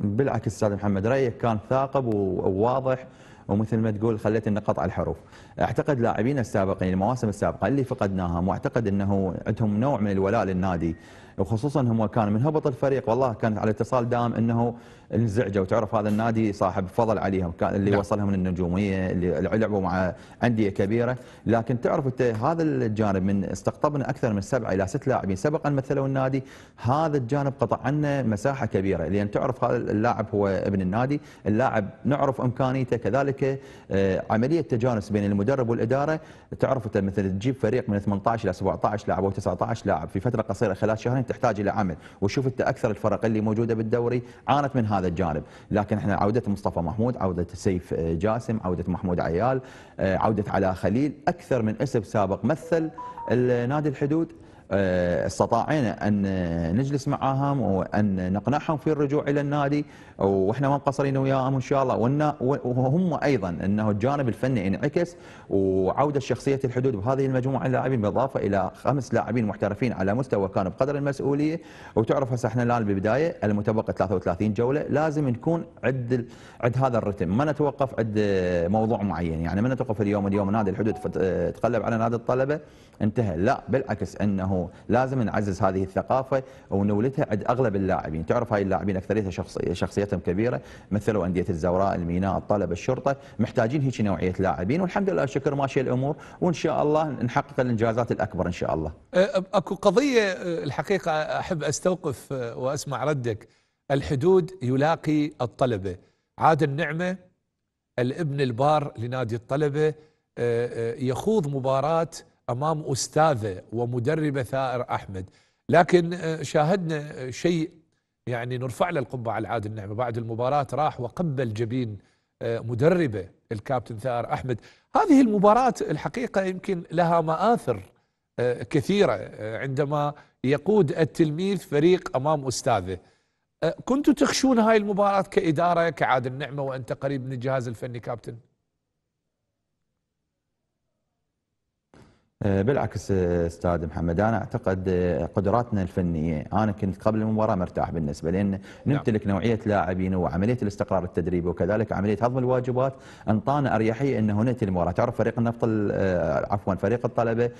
بالعكس استاذ محمد رايك كان ثاقب وواضح ومثل ما تقول خليت النقط على الحروف اعتقد لاعبين السابقين المواسم السابقه اللي فقدناها واعتقد انه عندهم نوع من الولاء للنادي وخصوصا هم كان من هبط الفريق والله كان على اتصال دام انه انزعجوا وتعرف هذا النادي صاحب فضل عليهم كان اللي نعم. وصلهم للنجوميه اللي لعبوا مع انديه كبيره لكن تعرف انت هذا الجانب من استقطبنا اكثر من سبعه الى ست لاعبين سبقا مثلوا النادي هذا الجانب قطع عنا مساحه كبيره لان تعرف هذا اللاعب هو ابن النادي اللاعب نعرف امكانيته كذلك آه، عمليه تجانس بين المدرب والاداره تعرف انت مثل تجيب فريق من 18 الى 17 لاعب او 19 لاعب في فتره قصيره خلال شهرين تحتاج الى عمل وشوف انت اكثر الفرق اللي موجوده بالدوري عانت من هذا هذا الجانب لكن احنا عودة مصطفى محمود عودة سيف آه، جاسم عودة محمود عيال آه، عودة علاء خليل أكثر من اسم سابق مثل نادي الحدود آه، استطاعنا ان نجلس معاهم وان نقنعهم في الرجوع الى النادي واحنا ما مقصرين وياهم ان شاء الله وهم ايضا انه الجانب الفني انعكس وعوده شخصيه الحدود بهذه المجموعه اللاعبين بالاضافه الى خمس لاعبين محترفين على مستوى كانوا بقدر المسؤوليه وتعرف هسه احنا الان بالبدايه المتبقى 33 جوله لازم نكون عند عند هذا الرتم ما نتوقف عند موضوع معين يعني ما نتوقف اليوم اليوم نادي الحدود تقلب على نادي الطلبه انتهى لا بالعكس انه لازم نعزز هذه الثقافه ونولدها عند اغلب اللاعبين تعرف هاي اللاعبين اكثريتها شخصيتهم كبيره مثلوا انديه الزوراء الميناء الطلب الشرطه محتاجين هيك نوعيه لاعبين والحمد لله شكر ماشيه الامور وان شاء الله نحقق الانجازات الاكبر ان شاء الله اكو قضيه الحقيقه احب استوقف واسمع ردك الحدود يلاقي الطلبه عاد النعمه الابن البار لنادي الطلبه يخوض مباراه امام استاذه ومدربه ثائر احمد لكن آه، شاهدنا آه، شيء يعني نرفع له القبعه على عادل النعمه بعد المباراه راح وقبل جبين آه، مدربه الكابتن ثائر احمد هذه المباراه الحقيقه يمكن لها ماثر كثيره عندما يقود التلميذ فريق امام استاذه كنتوا تخشون هاي المباراه كاداره كعادل النعمه وانت قريب من الجهاز الفني كابتن آه، بالعكس آه، استاذ محمد انا اعتقد آه، قدراتنا الفنيه انا كنت قبل المباراه مرتاح بالنسبه لان نعم. نمتلك نوعيه لاعبين وعمليه الاستقرار التدريبي وكذلك عمليه هضم الواجبات انطانا اريحيه انه هنا المباراه تعرف فريق النفط عفوا فريق الطلبه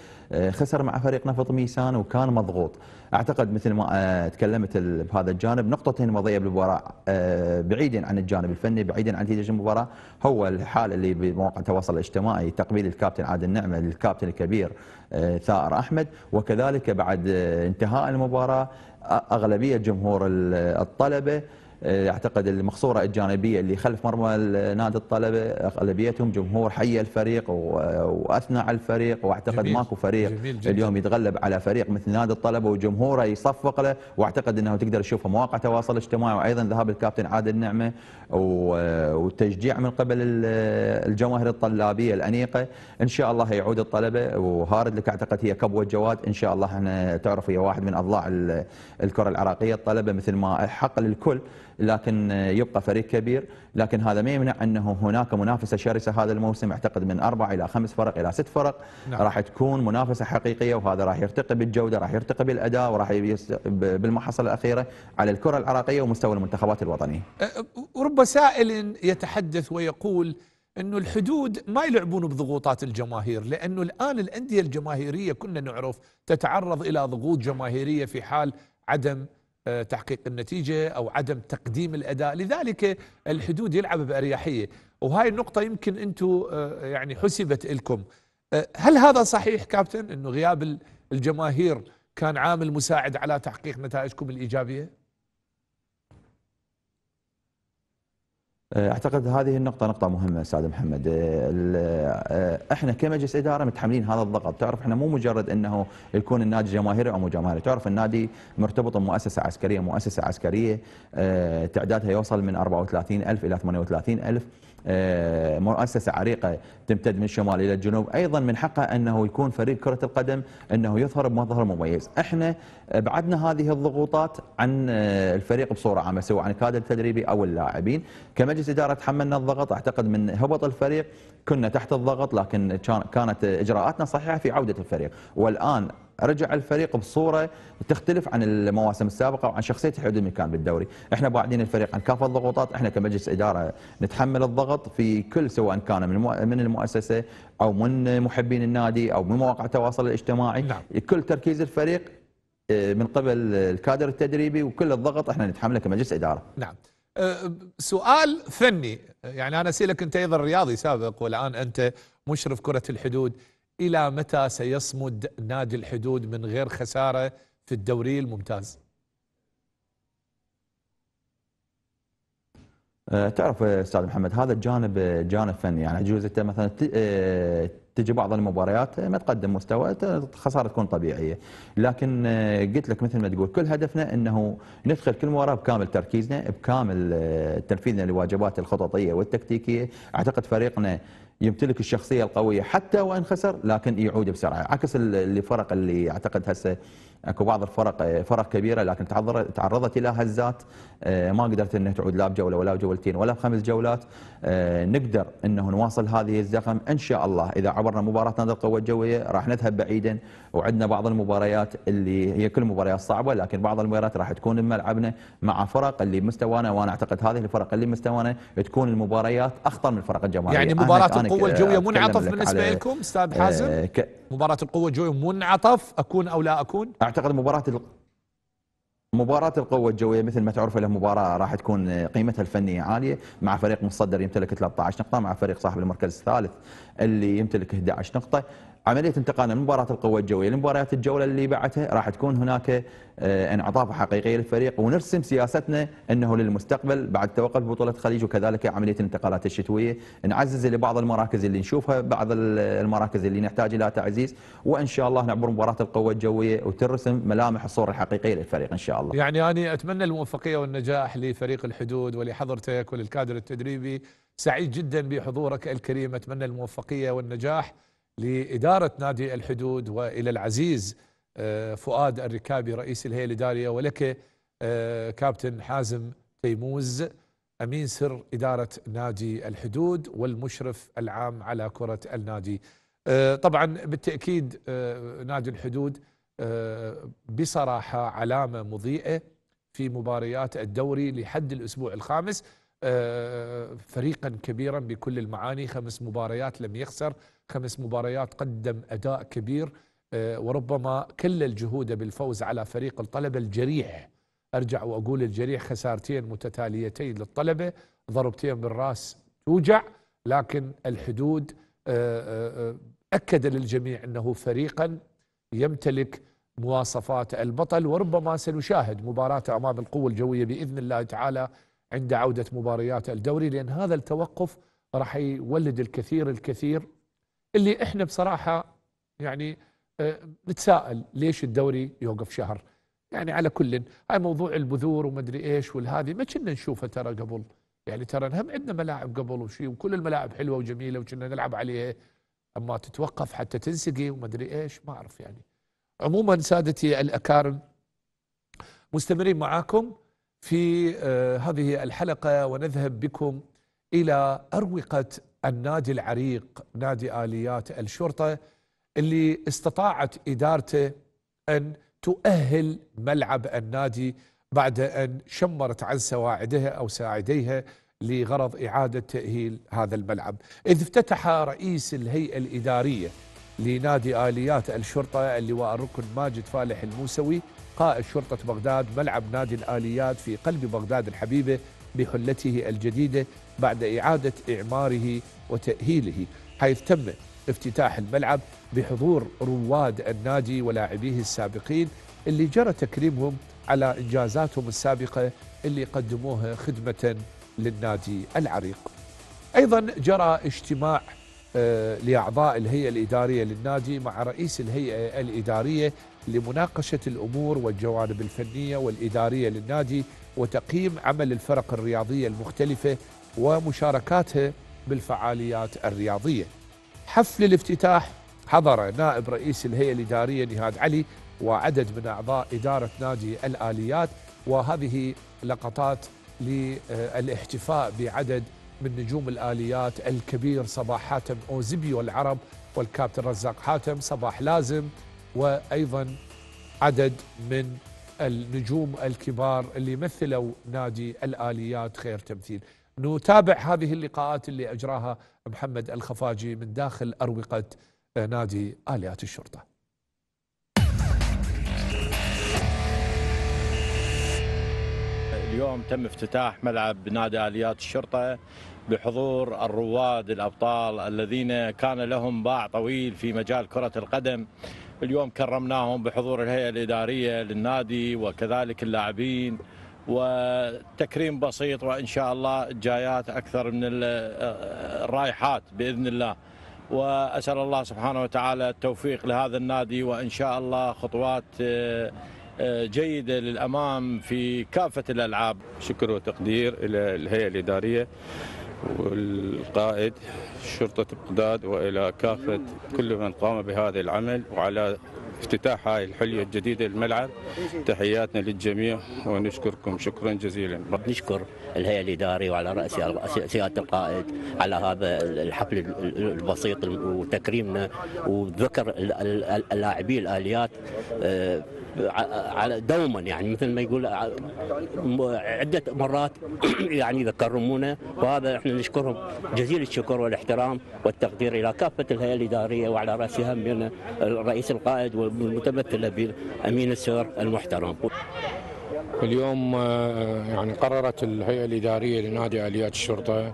خسر مع فريق نفط ميسان وكان مضغوط اعتقد مثل ما آه، تكلمت بهذا الجانب نقطتين مضيه بالمباراه آه، بعيدا عن الجانب الفني بعيدا عن نتيجه المباراه هو الحال اللي بمواقع التواصل الاجتماعي تقبيل الكابتن عادل نعمه للكابتن الكبير آه، ثائر احمد وكذلك بعد انتهاء المباراه اغلبيه جمهور الطلبه آه، اعتقد المقصوره الجانبيه اللي خلف مرمى نادي الطلبه اغلبيتهم جمهور حي الفريق واثنى على الفريق واعتقد جميل ماكو فريق جميل اليوم يتغلب على فريق مثل نادي الطلبه وجمهوره يصفق له واعتقد انه تقدر تشوفه مواقع تواصل اجتماعي وايضا ذهاب الكابتن عادل نعمه والتشجيع من قبل الجماهير الطلابيه الانيقه ان شاء الله يعود الطلبه وهارد لك اعتقد هي كبوه جواد ان شاء الله احنا تعرف هي واحد من اضلاع الكره العراقيه الطلبه مثل ما حق للكل لكن يبقى فريق كبير لكن هذا ما يمنع أنه هناك منافسة شرسة هذا الموسم أعتقد من أربع إلى خمس فرق إلى ست فرق نعم. راح تكون منافسة حقيقية وهذا راح يرتقي بالجودة راح يرتقي بالأداء وراح بالمحصلة الأخيرة على الكرة العراقية ومستوى المنتخبات الوطنية أه، رب سائل يتحدث ويقول انه الحدود ما يلعبون بضغوطات الجماهير لانه الان الانديه الجماهيريه كنا نعرف تتعرض الى ضغوط جماهيريه في حال عدم آه، تحقيق النتيجة أو عدم تقديم الأداء لذلك الحدود يلعب بأريحية وهاي النقطة يمكن أنتم آه، يعني حسبت لكم آه، هل هذا صحيح كابتن أنه غياب الجماهير كان عامل مساعد على تحقيق نتائجكم الإيجابية؟ آه، اعتقد هذه النقطه نقطه مهمه استاذ محمد آه، آه، احنا كمجلس اداره متحملين هذا الضغط تعرف احنا مو مجرد انه يكون النادي جماهيري او مو جماهيري تعرف النادي مرتبط بمؤسسه عسكريه مؤسسه عسكريه تعدادها يوصل من 34000 الى 38000 مؤسسه عريقه تمتد من الشمال إلى الجنوب أيضا من حقه أنه يكون فريق كرة القدم أنه يظهر بمظهر مميز احنا بعدنا هذه الضغوطات عن آه، الفريق بصورة عامة سواء عن الكادر التدريبي أو اللاعبين كمجلس إدارة تحملنا الضغط أعتقد من هبط الفريق كنا تحت الضغط لكن كانت إجراءاتنا صحيحة في عودة الفريق والآن رجع الفريق بصوره تختلف عن المواسم السابقه وعن شخصيه حدود المكان بالدوري، احنا بعدين الفريق عن كافه الضغوطات، احنا كمجلس اداره نتحمل الضغط في كل سواء كان من من المؤسسه او من محبين النادي او من مواقع التواصل الاجتماعي نعم. كل تركيز الفريق آه، من قبل الكادر التدريبي وكل الضغط احنا نتحمله كمجلس اداره. نعم. آه، سؤال فني يعني انا اسالك انت ايضا رياضي سابق والان انت مشرف كره الحدود الى متى سيصمد نادي الحدود من غير خساره في الدوري الممتاز؟ آه، تعرف استاذ محمد هذا الجانب آه، جانب فني يعني يجوز انت مثلا آه، تجي بعض المباريات ما تقدم مستوى خساره تكون طبيعيه لكن قلت لك مثل ما تقول كل هدفنا انه ندخل كل مباراه بكامل تركيزنا بكامل تنفيذنا لواجبات الخططيه والتكتيكيه اعتقد فريقنا يمتلك الشخصيه القويه حتى وان خسر لكن يعود بسرعه عكس الفرق اللي اعتقد هسه اكو بعض الفرق فرق كبيره لكن تعرضت الى هزات آه، ما قدرت انها تعود لا بجوله ولا بجولتين ولا بخمس جولات آه، نقدر انه نواصل هذه الزخم ان شاء الله اذا عبرنا مباراه نادي القوه الجويه راح نذهب بعيدا وعندنا بعض المباريات اللي هي كل المباريات صعبه لكن بعض المباريات راح تكون بملعبنا مع فرق اللي مستوانا وانا اعتقد هذه الفرق اللي مستوانا تكون المباريات اخطر من الفرق الجماهيريه يعني مباراه القوه الجويه منعطف بالنسبه لكم استاذ حازم آه، ك... مباراه القوه الجويه منعطف اكون او لا اكون اعتقد مباراه ال... مباراة القوة الجوية مثل ما تعرف له مباراة راح تكون قيمتها الفنية عالية مع فريق مصدر يمتلك 13 نقطة مع فريق صاحب المركز الثالث اللي يمتلك 11 نقطة عمليه انتقالنا من مباراه القوه الجويه لمباريات الجوله اللي بعدها راح تكون هناك آه، انعطاف حقيقي للفريق ونرسم سياستنا انه للمستقبل بعد توقف بطوله الخليج وكذلك عمليه الانتقالات الشتويه نعزز لبعض المراكز اللي نشوفها بعض المراكز اللي نحتاج الى تعزيز وان شاء الله نعبر مباراه القوه الجويه وترسم ملامح الصوره الحقيقيه للفريق ان شاء الله. يعني انا اتمنى الموفقيه والنجاح لفريق الحدود ولحضرتك وللكادر التدريبي سعيد جدا بحضورك الكريم اتمنى الموفقيه والنجاح لإدارة نادي الحدود وإلى العزيز آه، فؤاد الركابي رئيس الهيئة الإدارية ولك آه، كابتن حازم تيموز أمين سر إدارة نادي الحدود والمشرف العام على كرة النادي آه، طبعا بالتأكيد نادي الحدود بصراحة علامة مضيئة في مباريات الدوري لحد الأسبوع الخامس فريقا كبيرا بكل المعاني خمس مباريات لم يخسر خمس مباريات قدم أداء كبير آه، وربما كلل جهوده بالفوز على فريق الطلبة الجريح أرجع وأقول الجريح خسارتين متتاليتين للطلبة ضربتين بالراس توجع لكن الحدود آه، آه، أكد للجميع أنه فريقا يمتلك مواصفات البطل وربما سنشاهد مباراته أمام القوة الجوية بإذن الله تعالى عند عودة مباريات الدوري لأن هذا التوقف راح يولد الكثير الكثير اللي احنا بصراحه يعني آه، نتساءل ليش الدوري يوقف شهر يعني على كل هاي موضوع البذور ومدري ايش والهذه ما كنا نشوفه ترى قبل يعني ترى هم عندنا ملاعب قبل وشي وكل الملاعب حلوه وجميله وكنا نلعب عليها اما تتوقف حتى تنسقي ومدري ايش ما اعرف يعني عموما سادتي الاكارم مستمرين معاكم في آه، هذه الحلقه ونذهب بكم الى اروقه النادي العريق نادي آليات الشرطة اللي استطاعت إدارته أن تؤهل ملعب النادي بعد أن شمرت عن سواعدها أو ساعديها لغرض إعادة تأهيل هذا الملعب إذ افتتح رئيس الهيئة الإدارية لنادي آليات الشرطة اللواء الركن ماجد فالح الموسوي قائد شرطة بغداد ملعب نادي الآليات في قلب بغداد الحبيبة بحلته الجديدة بعد إعادة إعماره وتأهيله حيث تم افتتاح الملعب بحضور رواد النادي ولاعبيه السابقين اللي جرى تكريمهم على إنجازاتهم السابقة اللي قدموها خدمة للنادي العريق أيضا جرى اجتماع آه، لأعضاء الهيئة الإدارية للنادي مع رئيس الهيئة الإدارية لمناقشة الأمور والجوانب الفنية والإدارية للنادي وتقييم عمل الفرق الرياضية المختلفة ومشاركاتها بالفعاليات الرياضية حفل الافتتاح حضر نائب رئيس الهيئة الإدارية نهاد علي وعدد من أعضاء إدارة نادي الآليات وهذه لقطات للاحتفاء بعدد من نجوم الآليات الكبير صباح حاتم أوزبي والعرب والكابتن رزاق حاتم صباح لازم وأيضا عدد من النجوم الكبار اللي مثلوا نادي الآليات خير تمثيل نتابع هذه اللقاءات اللي أجراها محمد الخفاجي من داخل أروقة نادي آليات الشرطة اليوم تم افتتاح ملعب نادي آليات الشرطة بحضور الرواد الأبطال الذين كان لهم باع طويل في مجال كرة القدم اليوم كرمناهم بحضور الهيئة الإدارية للنادي وكذلك اللاعبين وتكريم بسيط وإن شاء الله الجايات أكثر من الرائحات آه، بإذن الله وأسأل الله سبحانه وتعالى التوفيق لهذا النادي وإن شاء الله خطوات آه، آه، جيدة للأمام في كافة الألعاب شكر وتقدير إلى الهيئة الإدارية والقائد شرطة بغداد وإلى كافة كل من قام بهذا العمل وعلى افتتاح هاي الحلية الجديدة للملعب تحياتنا للجميع ونشكركم شكرا جزيلا نشكر الهيئة الإدارية وعلى رأس سيادة القائد على هذا الحفل البسيط وتكريمنا وذكر اللاعبين الآليات آه، على دوما يعني مثل ما يقول آه، عده مرات يعني ذكرمونا وهذا احنا نشكرهم جزيل الشكر والاحترام والتقدير الى كافه الهيئه الاداريه وعلى راسها من الرئيس القائد المتمثله بامين السير المحترم اليوم آه، يعني قررت الهيئه الاداريه لنادي اليات الشرطه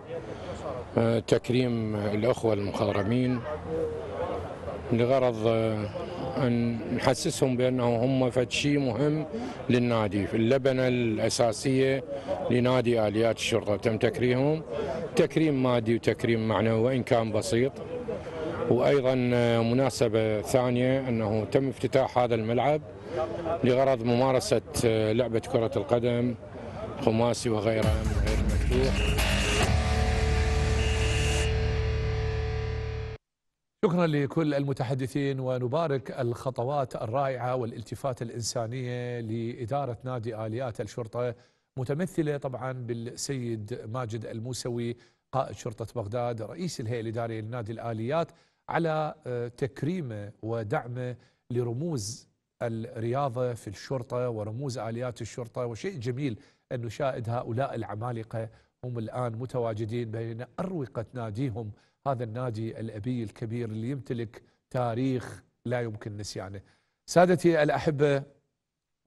آه، تكريم الاخوه المخضرمين لغرض آه، ان نحسسهم بانه هم فد شيء مهم للنادي في اللبنه الاساسيه لنادي اليات الشرطه تم تكريمهم تكريم مادي وتكريم معنوي وان كان بسيط وأيضا آه، مناسبة ثانية أنه تم افتتاح هذا الملعب لغرض ممارسة آه، لعبة كرة القدم خماسي وغيرها من غير مفتوح شكرا لكل المتحدثين ونبارك الخطوات الرائعة والالتفات الإنسانية لإدارة نادي آليات الشرطة متمثلة طبعا بالسيد ماجد الموسوي قائد شرطة بغداد رئيس الهيئة الإدارية لنادي الآليات على آه، تكريمه ودعمه لرموز الرياضة في الشرطة ورموز آليات الشرطة وشيء جميل أن نشاهد هؤلاء العمالقة هم الآن متواجدين بين أروقة ناديهم هذا النادي الأبي الكبير اللي يمتلك تاريخ لا يمكن نسيانه سادتي الأحبة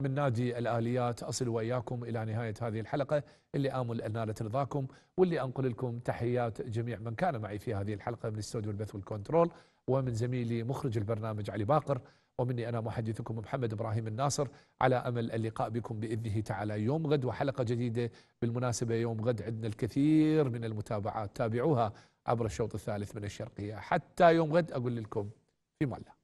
من نادي الآليات أصل وإياكم إلى نهاية هذه الحلقة اللي آمل أن نالت رضاكم واللي أنقل لكم تحيات جميع من كان معي في هذه الحلقة من استوديو البث والكنترول ومن زميلي مخرج البرنامج علي باقر ومني أنا محدثكم محمد إبراهيم الناصر على أمل اللقاء بكم بإذنه تعالى يوم غد وحلقة جديدة بالمناسبة يوم غد عندنا الكثير من المتابعات تابعوها عبر الشوط الثالث من الشرقية حتى يوم غد أقول لكم في الله